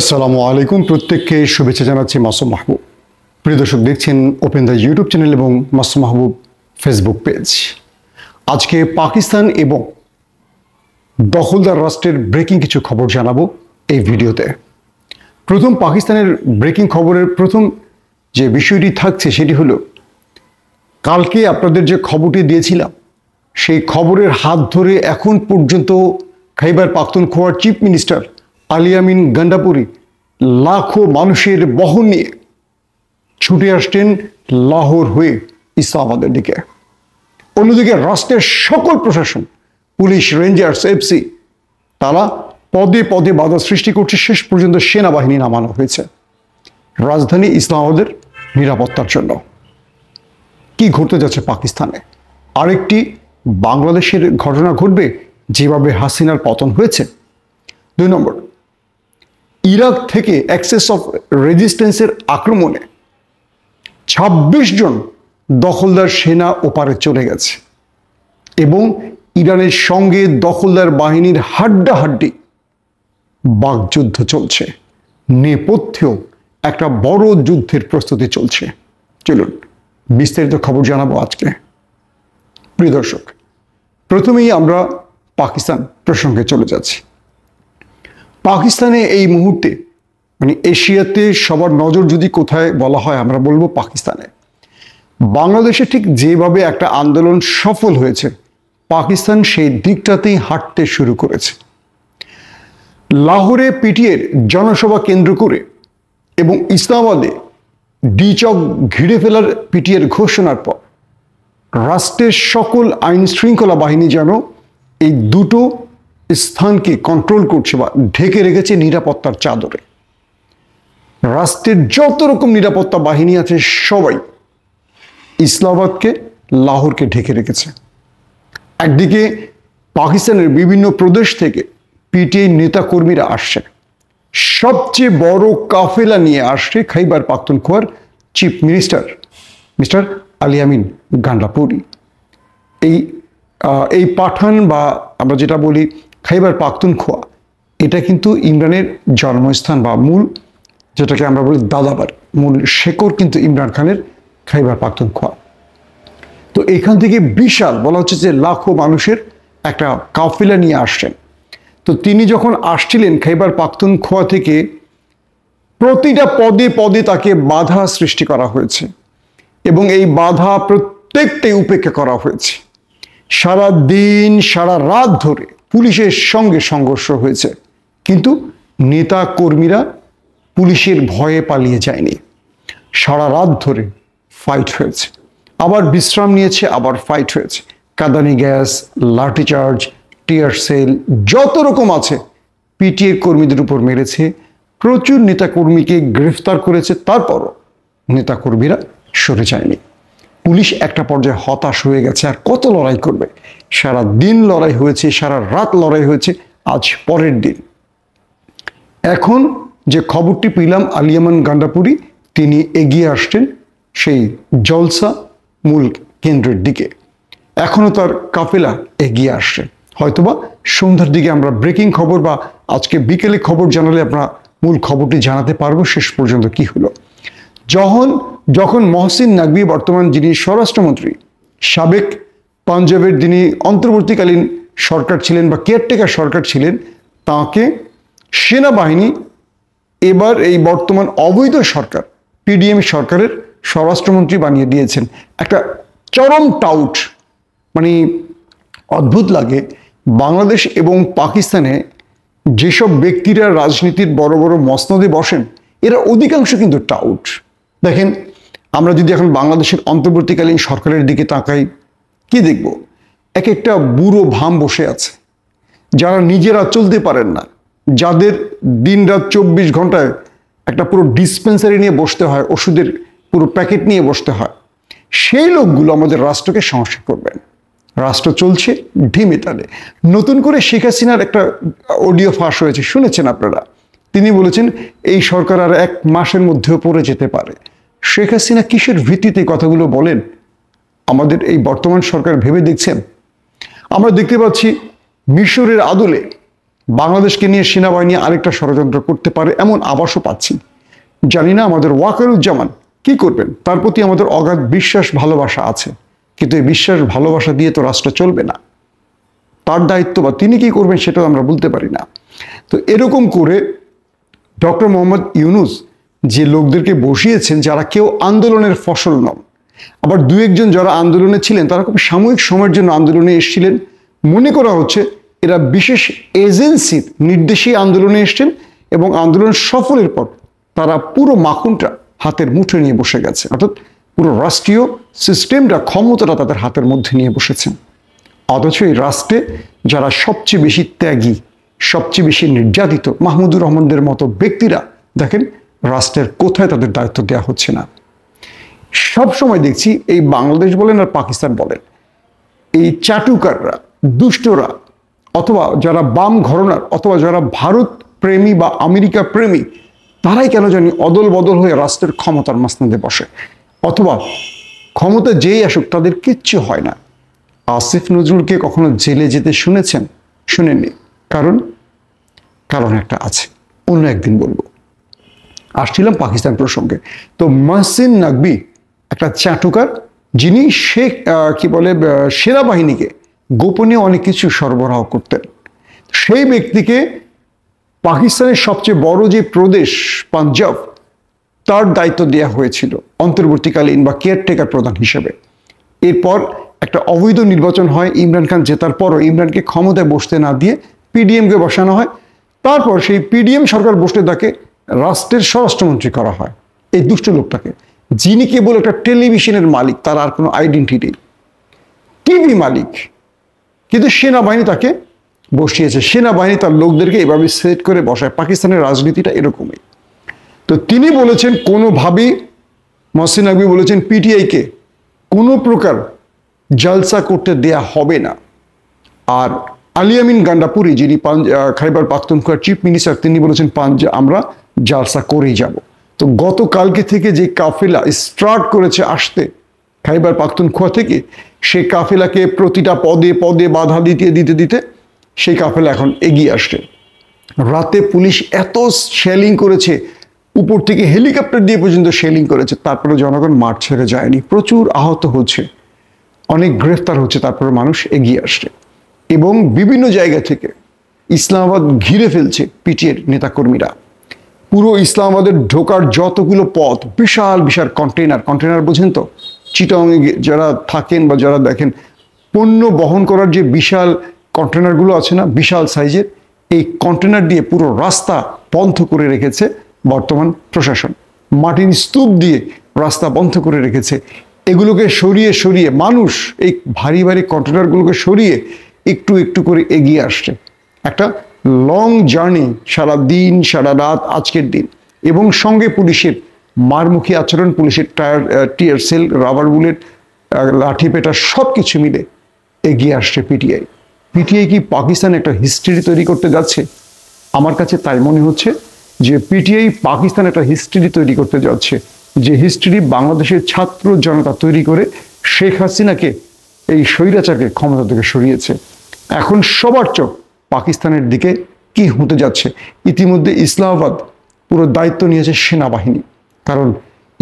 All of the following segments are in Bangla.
আসসালামু আলাইকুম প্রত্যেককে শুভেচ্ছা জানাচ্ছি মাসুম মাহবুব প্রিয় দর্শক দেখছেন ওপেন দ্য ইউটিউব চ্যানেল এবং মাসুম মাহবুব ফেসবুক পেজ আজকে পাকিস্তান এবং দখলদার রাষ্ট্রের ব্রেকিং কিছু খবর জানাবো এই ভিডিওতে প্রথম পাকিস্তানের ব্রেকিং খবরের প্রথম যে বিষয়টি থাকছে সেটি হলো কালকে আপনাদের যে খবরটি দিয়েছিলাম সেই খবরের হাত ধরে এখন পর্যন্ত খাইবার খোয়ার চিফ মিনিস্টার আলিয়ামিন গান্ডাপুরি লাখো মানুষের বহন নিয়ে ছুটে আসছেন লাহোর হয়ে ইসলামাবাদের দিকে অন্যদিকে রাষ্ট্রের সকল প্রশাসন পুলিশ রেঞ্জার্স এফসি তারা পদে পদে বাধা সৃষ্টি করছে শেষ পর্যন্ত সেনাবাহিনী নামানো হয়েছে রাজধানী ইসলামাবাদের নিরাপত্তার জন্য কি ঘটতে যাচ্ছে পাকিস্তানে আরেকটি বাংলাদেশের ঘটনা ঘটবে যেভাবে হাসিনার পতন হয়েছে দুই নম্বর ইরাক থেকে অ্যাক্সেস অফ রেজিস্ট্যান্সের আক্রমণে ২৬ জন দখলদার সেনা ওপারে চলে গেছে এবং ইরানের সঙ্গে দখলদার বাহিনীর হাড্ডাহাড্ডি বাগযুদ্ধ চলছে নেপথ্যেও একটা বড় যুদ্ধের প্রস্তুতি চলছে চলুন বিস্তারিত খবর জানাবো আজকে প্রিয় দর্শক প্রথমেই আমরা পাকিস্তান প্রসঙ্গে চলে যাচ্ছি পাকিস্তানে এই মুহূর্তে মানে এশিয়াতে সবার নজর যদি কোথায় বলা হয় আমরা বলবো পাকিস্তানে বাংলাদেশে ঠিক যেভাবে একটা আন্দোলন সফল হয়েছে পাকিস্তান সেই দিকটাতেই হাঁটতে শুরু করেছে লাহোরে পিটিএর জনসভা কেন্দ্র করে এবং ইসলামাবাদে ডিচক ঘিরে ফেলার পিটিএর ঘোষণার পর রাষ্ট্রের সকল আইন শৃঙ্খলা বাহিনী যেন এই দুটো স্থানকে কন্ট্রোল করছে বা ঢেকে রেখেছে নিরাপত্তার চাদরে রাষ্ট্রের যত রকম নিরাপত্তা বাহিনী আছে সবাই ইসলামাবাদকে লাহোরকে ঢেকে রেখেছে একদিকে পাকিস্তানের বিভিন্ন প্রদেশ থেকে পিটিআই নেতাকর্মীরা আসছে সবচেয়ে বড় কাফেলা নিয়ে আসছে খাইবার পাখতুনখোয়ার chief minister mister Ali Amin গান্ডাপুরি এই এই পাঠান বা আমরা যেটা বলি খাইবার পাখতুনখোয়া এটা কিন্তু ইমরানের জন্মস্থান বা মূল যেটাকে আমরা বলি দাদাবার মূল শেকর কিন্তু ইমরান খানের খাইবার পাখতুনখোয়া তো এখান থেকে বিশাল বলা হচ্ছে যে লাখো মানুষের একটা কাফিলা নিয়ে আসছেন তো তিনি যখন আসছিলেন খাইবার পাখতুনখোয়া থেকে প্রতিটা পদে পদে তাকে বাধা সৃষ্টি করা হয়েছে এবং এই বাধা প্রত্যেকটাই উপেক্ষা করা হয়েছে সারা দিন সারা রাত ধরে পুলিশের সঙ্গে সংঘর্ষ হয়েছে কিন্তু নেতা কর্মীরা পুলিশের ভয়ে পালিয়ে যায়নি সারা রাত ধরে ফাইট হয়েছে আবার বিশ্রাম নিয়েছে আবার ফাইট হয়েছে কাদানি গ্যাস লাঠিচার্জ টিয়ার সেল যত রকম আছে পিটিএ কর্মীদের উপর মেরেছে প্রচুর নেতাকর্মীকে গ্রেফতার করেছে তারপরও নেতাকর্মীরা সরে যায়নি পুলিশ একটা পর্যায়ে হতাশ হয়ে গেছে আর কত লড়াই করবে সারা দিন লড়াই হয়েছে সারা রাত লড়াই হয়েছে আজ পরের দিন এখন যে খবরটি পেলাম আলিয়ামান গান্ডাপুরি তিনি এগিয়ে আসছেন সেই জলসা মূল কেন্দ্রের দিকে এখনও তার কাফেলা এগিয়ে আসছে হয়তোবা সন্ধ্যার দিকে আমরা ব্রেকিং খবর বা আজকে বিকেলে খবর জানালে আমরা মূল খবরটি জানাতে পারবো শেষ পর্যন্ত কি হলো যখন যখন মহসিন নাকবি বর্তমান যিনি স্বরাষ্ট্রমন্ত্রী সাবেক পাঞ্জাবের যিনি অন্তর্বর্তীকালীন সরকার ছিলেন বা কেয়ারটেকার সরকার ছিলেন তাকে সেনাবাহিনী এবার এই বর্তমান অবৈধ সরকার পিডিএম সরকারের স্বরাষ্ট্রমন্ত্রী বানিয়ে দিয়েছেন একটা চরম টাউট মানে অদ্ভুত লাগে বাংলাদেশ এবং পাকিস্তানে যেসব ব্যক্তিরা রাজনীতির বড় বড় মসনদে বসেন এরা অধিকাংশ কিন্তু টাউট দেখেন আমরা যদি এখন বাংলাদেশের অন্তর্বর্তীকালীন সরকারের দিকে তাকাই কি দেখব এক একটা বুড়ো ভাম বসে আছে যারা নিজেরা চলতে পারেন না যাদের দিন রাত চব্বিশ ঘন্টায় একটা পুরো ডিসপেন্সারি নিয়ে বসতে হয় ওষুধের পুরো প্যাকেট নিয়ে বসতে হয় সেই লোকগুলো আমাদের রাষ্ট্রকে সমস্যা করবেন রাষ্ট্র চলছে ঢিমে তালে নতুন করে শেখ হাসিনার একটা অডিও ফাঁস হয়েছে শুনেছেন আপনারা তিনি বলেছেন এই সরকার আর এক মাসের মধ্যেও পড়ে যেতে পারে শেখ হাসিনা কিসের ভিত্তিতে কথাগুলো বলেন আমাদের এই বর্তমান সরকার ভেবে দেখছেন আমরা দেখতে পাচ্ছি মিশরের আদলে বাংলাদেশকে নিয়ে সেনাবাহিনী আরেকটা ষড়যন্ত্র করতে পারে এমন আবাসও পাচ্ছি জানি না আমাদের ওয়াকারুজ্জামান কি করবেন তার প্রতি আমাদের অগাধ বিশ্বাস ভালোবাসা আছে কিন্তু এই বিশ্বাস ভালোবাসা দিয়ে তো রাষ্ট্র চলবে না তার দায়িত্ব বা তিনি কি করবেন সেটাও আমরা বলতে পারি না তো এরকম করে ডক্টর মোহাম্মদ ইউনুস যে লোকদেরকে বসিয়েছেন যারা কেউ আন্দোলনের ফসল নন আবার দু একজন যারা আন্দোলনে ছিলেন তারা খুব সাময়িক সময়ের জন্য আন্দোলনে এসেছিলেন মনে করা হচ্ছে এরা বিশেষ এজেন্সির নির্দেশে আন্দোলনে এসছেন এবং আন্দোলন সফলের পর তারা পুরো মাখনটা হাতের মুঠে নিয়ে বসে গেছে অর্থাৎ পুরো রাষ্ট্রীয় সিস্টেমটা ক্ষমতাটা তাদের হাতের মধ্যে নিয়ে বসেছেন অথচ এই রাষ্ট্রে যারা সবচেয়ে বেশি ত্যাগী সবচেয়ে বেশি নির্যাতিত মাহমুদুর রহমানদের মতো ব্যক্তিরা দেখেন রাষ্ট্রের কোথায় তাদের দায়িত্ব দেওয়া হচ্ছে না সব সময় দেখছি এই বাংলাদেশ বলেন আর পাকিস্তান বলেন এই চাটুকাররা দুষ্টরা অথবা যারা বাম ঘরনার অথবা যারা ভারত প্রেমী বা আমেরিকা প্রেমী তারাই কেন জানি অদল বদল হয়ে রাষ্ট্রের ক্ষমতার মাসনাদে বসে অথবা ক্ষমতা যেই আসুক তাদের কিচ্ছু হয় না আসিফ নজরুলকে কখনো জেলে যেতে শুনেছেন শুনেননি কারণ কারণ একটা আছে অন্য একদিন বলবো আসছিলাম পাকিস্তান প্রসঙ্গে তো মাহসিন নাকবি একটা চাটুকার যিনি সে কি বলে সেনাবাহিনীকে গোপনে অনেক কিছু সরবরাহ করতেন সেই ব্যক্তিকে পাকিস্তানের সবচেয়ে বড় যে প্রদেশ পাঞ্জাব তার দায়িত্ব দেয়া হয়েছিল অন্তর্বর্তীকালীন বা কেয়ারটেকার প্রধান হিসেবে এরপর একটা অবৈধ নির্বাচন হয় ইমরান খান জেতার পরও ইমরানকে ক্ষমতায় বসতে না দিয়ে পিডিএমকে বসানো হয় তারপর সেই পিডিএম সরকার বসতে থাকে রাষ্ট্রের স্বরাষ্ট্রমন্ত্রী করা হয় এই দুষ্ট লোকটাকে যিনি কেবল একটা টেলিভিশনের মালিক তার আর কোনো আইডেন্টি টিভি মালিক কিন্তু সেনাবাহিনী তাকে বসিয়েছে সেনাবাহিনী তার লোকদেরকে এভাবে সেট করে বসায় পাকিস্তানের রাজনীতিটা এরকমই তো তিনি বলেছেন কোনোভাবেই মহসিন নকবি বলেছেন পিটিআইকে কোনো প্রকার জলসা করতে দেয়া হবে না আর আলিয়ামিন গান্ডাপুরি যিনি খাইবার পাখতুনখোয়ার চিফ মিনিস্টার তিনি বলেছেন পাঞ্জা আমরা জালসা করেই যাব তো গতকালকে থেকে যে কাফেলা স্টার্ট করেছে আসতে খাইবার পাখতুনখোয়া থেকে সেই কাফেলাকে প্রতিটা পদে পদে বাধা দিতে দিতে দিতে সেই কাফেলা এখন এগিয়ে আসছে রাতে পুলিশ এত শেলিং করেছে উপর থেকে হেলিকপ্টার দিয়ে পর্যন্ত শেলিং করেছে তারপরে জনগণ মাঠ ছেড়ে যায়নি প্রচুর আহত হচ্ছে অনেক গ্রেফতার হচ্ছে তারপরে মানুষ এগিয়ে আসছে এবং বিভিন্ন জায়গা থেকে ইসলামাবাদ ঘিরে ফেলছে পিটিএর নেতাকর্মীরা পুরো ইসলামাবাদের ঢোকার যতগুলো পথ বিশাল বিশাল কন্টেনার কন্টেনার বোঝেন তো চিটাংয়ে যারা থাকেন বা যারা দেখেন পণ্য বহন করার যে বিশাল কন্টেনারগুলো আছে না বিশাল সাইজের এই কন্টেনার দিয়ে পুরো রাস্তা বন্ধ করে রেখেছে বর্তমান প্রশাসন মাটির স্তূপ দিয়ে রাস্তা বন্ধ করে রেখেছে এগুলোকে সরিয়ে সরিয়ে মানুষ এই ভারী ভারী কন্টেনারগুলোকে সরিয়ে একটু একটু করে এগিয়ে আসছে একটা লং জার্নি সারা দিন সারা রাত আজকের দিন এবং সঙ্গে পুলিশের মারমুখী আচরণ পুলিশের tyre tear shell rubber bullet লাঠি পেটা সব কিছু মিলে এগিয়ে আসছে পিটিআই পিটিআই কি পাকিস্তান একটা হিস্ট্রি তৈরি করতে যাচ্ছে আমার কাছে তাই মনে হচ্ছে যে পিটিআই পাকিস্তান একটা হিস্ট্রি তৈরি করতে যাচ্ছে যে হিস্ট্রি বাংলাদেশের ছাত্র জনতা তৈরি করে শেখ হাসিনাকে এই স্বৈরাচারকে ক্ষমতা থেকে সরিয়েছে এখন সবার চোখ পাকিস্তানের দিকে কি হতে যাচ্ছে ইতিমধ্যে ইসলামাবাদ পুরো দায়িত্ব নিয়েছে সেনাবাহিনী কারণ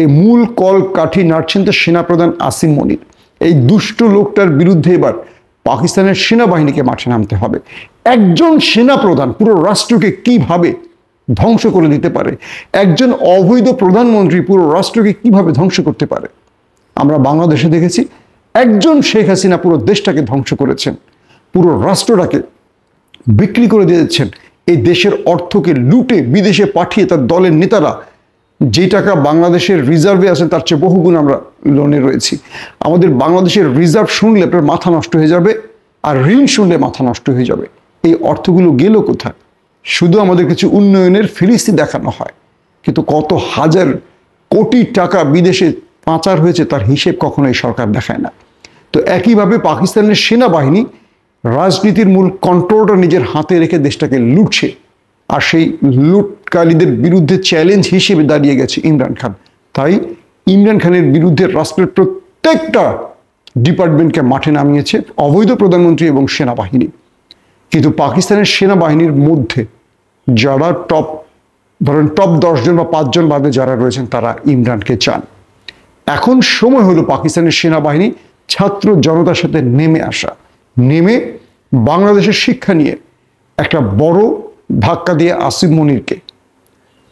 এই মূল কল কাঠি নাড়ছেন তো সেনাপ্রধান আসিম মনির এই দুষ্ট লোকটার বিরুদ্ধে এবার পাকিস্তানের সেনাবাহিনীকে মাঠে নামতে হবে একজন সেনাপ্রধান পুরো রাষ্ট্রকে কিভাবে ধ্বংস করে দিতে পারে একজন অবৈধ প্রধানমন্ত্রী পুরো রাষ্ট্রকে কিভাবে ধ্বংস করতে পারে আমরা বাংলাদেশে দেখেছি একজন শেখ হাসিনা পুরো দেশটাকে ধ্বংস করেছেন পুরো রাষ্ট্রটাকে বিক্রি করে দিয়েছেন এই দেশের অর্থকে লুটে বিদেশে পাঠিয়ে তার দলের নেতারা যে টাকা বাংলাদেশের রিজার্ভে আছে তার চেয়ে বহুগুণ আমরা লোনে রয়েছি আমাদের বাংলাদেশের রিজার্ভ শুনলে আপনার মাথা নষ্ট হয়ে যাবে আর ঋণ শুনলে মাথা নষ্ট হয়ে যাবে এই অর্থগুলো গেল কোথায় শুধু আমাদের কিছু উন্নয়নের ফিরিস্তি দেখানো হয় কিন্তু কত হাজার কোটি টাকা বিদেশে পাচার হয়েছে তার হিসেব কখনোই সরকার দেখায় না তো একইভাবে পাকিস্তানের সেনাবাহিনী রাজনীতির মূল কন্ট্রোলটা নিজের হাতে রেখে দেশটাকে লুটছে আর সেই লুটকালীদের বিরুদ্ধে চ্যালেঞ্জ হিসেবে দাঁড়িয়ে গেছে ইমরান খান তাই ইমরান খানের বিরুদ্ধে রাষ্ট্রের প্রত্যেকটা ডিপার্টমেন্টকে মাঠে নামিয়েছে অবৈধ প্রধানমন্ত্রী এবং সেনাবাহিনী কিন্তু পাকিস্তানের সেনাবাহিনীর মধ্যে যারা টপ ধরেন টপ দশজন বা পাঁচজন বাদে যারা রয়েছেন তারা ইমরানকে চান এখন সময় হলো পাকিস্তানের সেনাবাহিনী ছাত্র জনতার সাথে নেমে আসা নেমে বাংলাদেশের শিক্ষা নিয়ে একটা বড় ধাক্কা দিয়ে আসিফ মনিরকে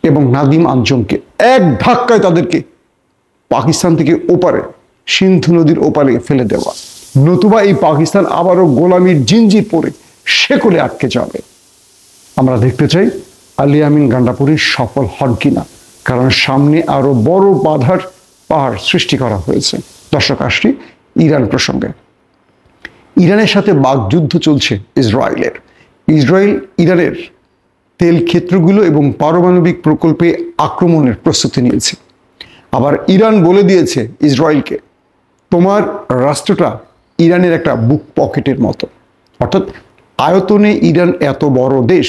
এবং নাদিম আঞ্জমকে এক ধাক্কায় তাদেরকে পাকিস্তান থেকে ওপারে সিন্ধু নদীর ওপারে ফেলে দেওয়া নতুবা এই পাকিস্তান আবারও গোলামির জিঞ্জির পরে সেকলে আটকে যাবে আমরা দেখতে চাই আলী আমিন গান্ডাপুরি সফল হন কিনা কারণ সামনে আরো বড় বাধার পাহাড় সৃষ্টি করা হয়েছে দর্শক আসছি ইরান প্রসঙ্গে ইরানের সাথে বাকযুদ্ধ চলছে ইসরায়েলের ইসরায়েল ইরানের তেল ক্ষেত্রগুলো এবং পারমাণবিক প্রকল্পে আক্রমণের প্রস্তুতি নিয়েছে আবার ইরান বলে দিয়েছে ইসরায়েলকে তোমার রাষ্ট্রটা ইরানের একটা বুক পকেটের মতো অর্থাৎ আয়তনে ইরান এত বড় দেশ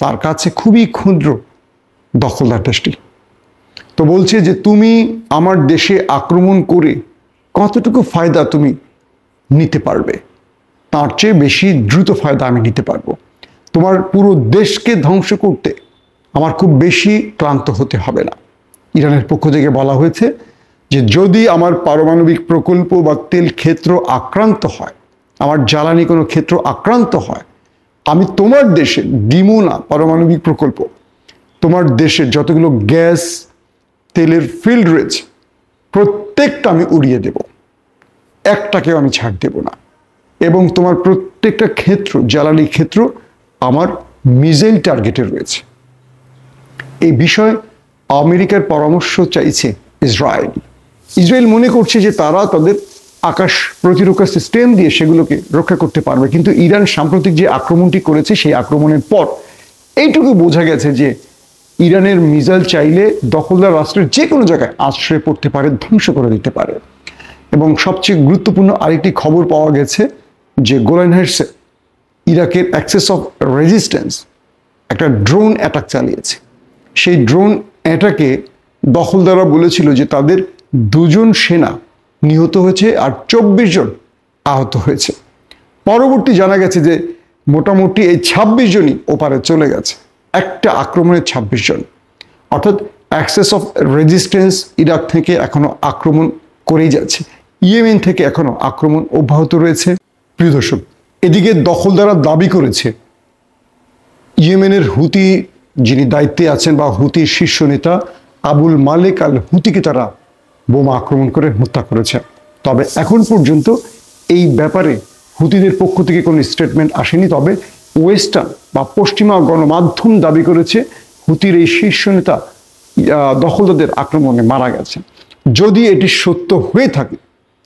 তার কাছে খুবই ক্ষুদ্র দখলদার দেশটি তো বলছে যে তুমি আমার দেশে আক্রমণ করে কতটুকু ফায়দা তুমি নিতে পারবে তার চেয়ে বেশি দ্রুত ফায়দা আমি নিতে পারবো তোমার পুরো দেশকে ধ্বংস করতে আমার খুব বেশি ক্লান্ত হতে হবে না ইরানের পক্ষ থেকে বলা হয়েছে যে যদি আমার পারমাণবিক প্রকল্প বা তেল ক্ষেত্র আক্রান্ত হয় আমার জ্বালানি কোনো ক্ষেত্র আক্রান্ত হয় আমি তোমার দেশে ডিমোনা পারমাণবিক প্রকল্প তোমার দেশের যতগুলো গ্যাস তেলের ফিল্ড রয়েছে প্রত্যেকটা আমি উড়িয়ে দেব একটাকেও আমি ছাড় দেব না এবং তোমার প্রত্যেকটা ক্ষেত্র জ্বালানি ক্ষেত্র আমার মিজেল টার্গেটে রয়েছে এই বিষয়ে আমেরিকার পরামর্শ চাইছে ইসরায়েল ইসরায়েল মনে করছে যে তারা তাদের আকাশ প্রতিরক্ষা সিস্টেম দিয়ে সেগুলোকে রক্ষা করতে পারবে কিন্তু ইরান সাম্প্রতিক যে আক্রমণটি করেছে সেই আক্রমণের পর এইটুকু বোঝা গেছে যে ইরানের মিজাইল চাইলে দখলদার রাষ্ট্রের যে কোনো জায়গায় আশ্রয় পড়তে পারে ধ্বংস করে দিতে পারে এবং সবচেয়ে গুরুত্বপূর্ণ আরেকটি খবর পাওয়া গেছে যে গোলান হাইটস ইরাকের অ্যাক্সেস অফ রেজিস্ট্যান্স একটা ড্রোন অ্যাটাক চালিয়েছে সেই ড্রোন অ্যাটাকে দখলদাররা বলেছিল যে তাদের দুজন সেনা নিহত হয়েছে আর চব্বিশ জন আহত হয়েছে পরবর্তী জানা গেছে যে মোটামুটি এই ছাব্বিশ জনই ওপারে চলে গেছে একটা আক্রমণে ছাব্বিশ জন অর্থাৎ অ্যাক্সেস অফ রেজিস্ট্যান্স ইরাক থেকে এখনও আক্রমণ করেই যাচ্ছে ইয়েমেন থেকে এখনও আক্রমণ অব্যাহত রয়েছে প্রিয় দর্শক এদিকে দখলদারা দাবি করেছে ইয়েমেনের হুতি যিনি দায়িত্বে আছেন বা হুতির শীর্ষ নেতা আবুল মালিক আল হুতিকে তারা বোমা আক্রমণ করে হত্যা করেছে তবে এখন পর্যন্ত এই ব্যাপারে হুতিদের পক্ষ থেকে কোনো স্টেটমেন্ট আসেনি তবে ওয়েস্টার্ন বা পশ্চিমা গণমাধ্যম দাবি করেছে হুতির এই শীর্ষ নেতা দখলদারদের আক্রমণে মারা গেছে যদি এটি সত্য হয়ে থাকে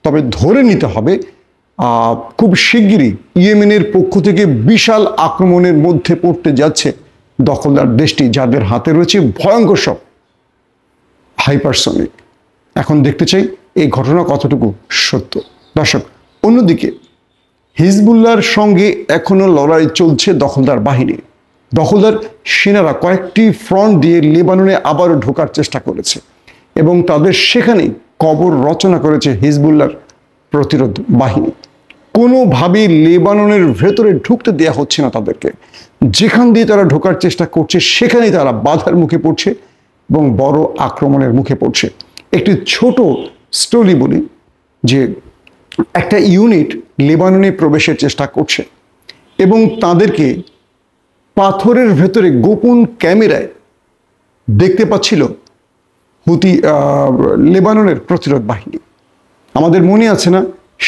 তবে ধরে নিতে হবে খুব শিগগিরই ইয়েমেনের পক্ষ থেকে বিশাল আক্রমণের মধ্যে পড়তে যাচ্ছে দখলদার দেশটি যাদের হাতে রয়েছে ভয়ঙ্কর সব হাইপারসনিক এখন দেখতে চাই এই ঘটনা কতটুকু সত্য দর্শক অন্যদিকে হিজবুল্লার সঙ্গে এখনও লড়াই চলছে দখলদার বাহিনী দখলদার সেনারা কয়েকটি ফ্রন্ট দিয়ে লেবাননে আবারও ঢোকার চেষ্টা করেছে এবং তাদের সেখানে কবর রচনা করেছে হিজবুল্লার প্রতিরোধ বাহিনী কোনোভাবেই লেবাননের ভেতরে ঢুকতে দেয়া হচ্ছে না তাদেরকে যেখান দিয়ে তারা ঢোকার চেষ্টা করছে সেখানেই তারা বাধার মুখে পড়ছে এবং বড় আক্রমণের মুখে পড়ছে একটি ছোট স্টোরি বলি যে একটা ইউনিট লেবাননে প্রবেশের চেষ্টা করছে এবং তাদেরকে পাথরের ভেতরে গোপন ক্যামেরায় দেখতে পাচ্ছিল হুতি লেবাননের প্রতিরোধ বাহিনী আমাদের মনে আছে না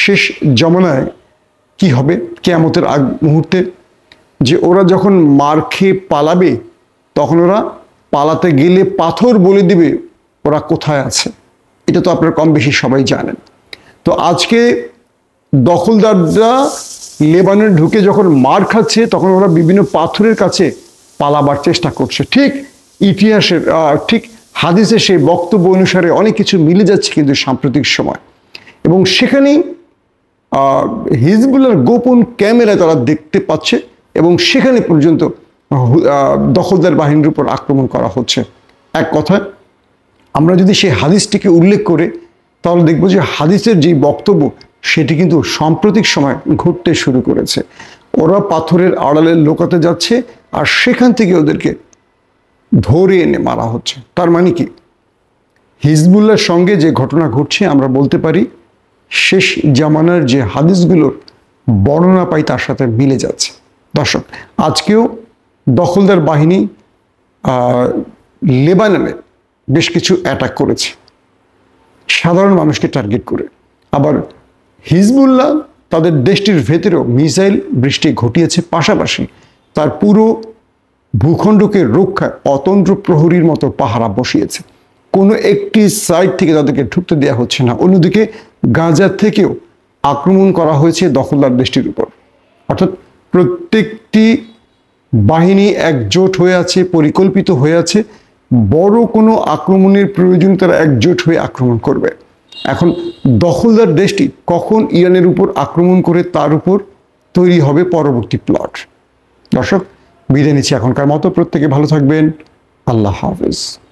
শেষ জমানায় কি হবে কেয়ামতের আগ মুহূর্তে যে ওরা যখন মার খেয়ে পালাবে তখন ওরা পালাতে গেলে পাথর বলে দিবে ওরা কোথায় আছে এটা তো আপনারা কম বেশি সবাই জানেন তো আজকে দখলদাররা লেবানের ঢুকে যখন মার খাচ্ছে তখন ওরা বিভিন্ন পাথরের কাছে পালাবার চেষ্টা করছে ঠিক ইতিহাসের ঠিক হাদিসের সেই বক্তব্য অনুসারে অনেক কিছু মিলে যাচ্ছে কিন্তু সাম্প্রতিক সময় এবং সেখানেই হিজবুল্লার গোপন ক্যামেরা তারা দেখতে পাচ্ছে এবং সেখানে পর্যন্ত দখলদার বাহিনীর উপর আক্রমণ করা হচ্ছে এক কথায় আমরা যদি সেই হাদিসটিকে উল্লেখ করে তাহলে দেখব যে হাদিসের যে বক্তব্য সেটি কিন্তু সাম্প্রতিক সময় ঘটতে শুরু করেছে ওরা পাথরের আড়ালে লোকাতে যাচ্ছে আর সেখান থেকে ওদেরকে ধরে এনে মারা হচ্ছে তার মানে কি হিজবুল্লার সঙ্গে যে ঘটনা ঘটছে আমরা বলতে পারি শেষ জামানার যে হাদিসগুলোর বর্ণনা পাই তার সাথে মিলে যাচ্ছে দর্শক আজকেও দখলদার বাহিনী লেবাননে বেশ কিছু অ্যাটাক করেছে সাধারণ মানুষকে টার্গেট করে আবার হিজবুল্লাহ তাদের দেশটির ভেতরেও মিসাইল বৃষ্টি ঘটিয়েছে পাশাপাশি তার পুরো ভূখণ্ডকে রক্ষায় অতন্ত্র প্রহরীর মতো পাহারা বসিয়েছে কোনো একটি সাইড থেকে তাদেরকে ঠুকতে দেওয়া হচ্ছে না অন্যদিকে গাজার থেকেও আক্রমণ করা হয়েছে দখলদার দেশটির উপর অর্থাৎ প্রত্যেকটি বাহিনী একজোট হয়ে আছে পরিকল্পিত হয়ে আছে বড় কোনো আক্রমণের প্রয়োজন তারা একজোট হয়ে আক্রমণ করবে এখন দখলদার দেশটি কখন ইরানের উপর আক্রমণ করে তার উপর তৈরি হবে পরবর্তী প্লট দর্শক বিদায় নিচ্ছি এখনকার মতো প্রত্যেকে ভালো থাকবেন আল্লাহ হাফিজ